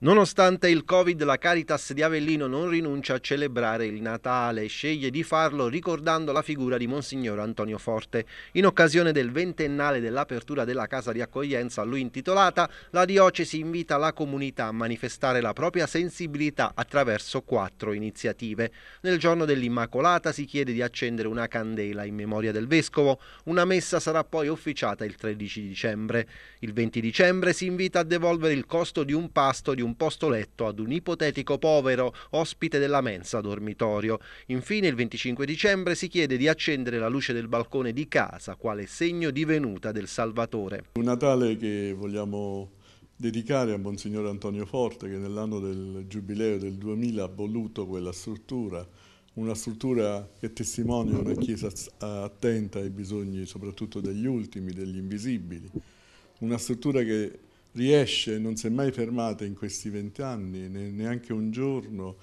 Nonostante il Covid, la Caritas di Avellino non rinuncia a celebrare il Natale e sceglie di farlo ricordando la figura di Monsignor Antonio Forte. In occasione del ventennale dell'apertura della casa di accoglienza a lui intitolata, la diocesi invita la comunità a manifestare la propria sensibilità attraverso quattro iniziative. Nel giorno dell'Immacolata si chiede di accendere una candela in memoria del Vescovo. Una messa sarà poi officiata il 13 dicembre. Il 20 dicembre si invita a devolvere il costo di un pasto di un un posto letto ad un ipotetico povero ospite della mensa dormitorio. Infine il 25 dicembre si chiede di accendere la luce del balcone di casa quale segno di venuta del Salvatore. Un Natale che vogliamo dedicare a Monsignor Antonio Forte che nell'anno del giubileo del 2000 ha voluto quella struttura una struttura che testimonia una Chiesa attenta ai bisogni soprattutto degli ultimi, degli invisibili, una struttura che riesce, non si è mai fermata in questi vent'anni, neanche un giorno,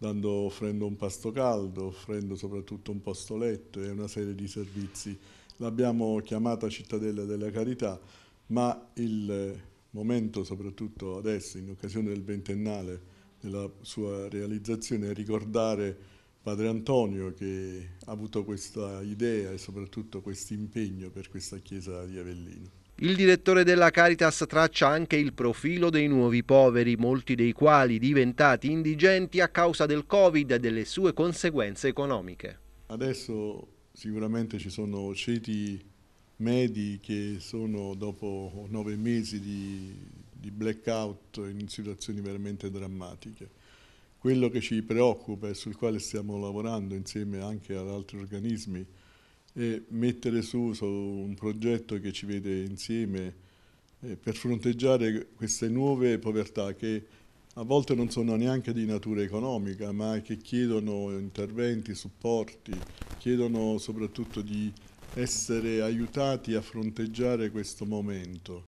dando, offrendo un pasto caldo, offrendo soprattutto un posto letto e una serie di servizi. L'abbiamo chiamata Cittadella della Carità, ma il momento, soprattutto adesso, in occasione del ventennale della sua realizzazione, è ricordare Padre Antonio che ha avuto questa idea e soprattutto questo impegno per questa chiesa di Avellino. Il direttore della Caritas traccia anche il profilo dei nuovi poveri, molti dei quali diventati indigenti a causa del Covid e delle sue conseguenze economiche. Adesso sicuramente ci sono ceti medi che sono dopo nove mesi di, di blackout in situazioni veramente drammatiche. Quello che ci preoccupa e sul quale stiamo lavorando insieme anche ad altri organismi e mettere su, su un progetto che ci vede insieme eh, per fronteggiare queste nuove povertà che a volte non sono neanche di natura economica, ma che chiedono interventi, supporti, chiedono soprattutto di essere aiutati a fronteggiare questo momento.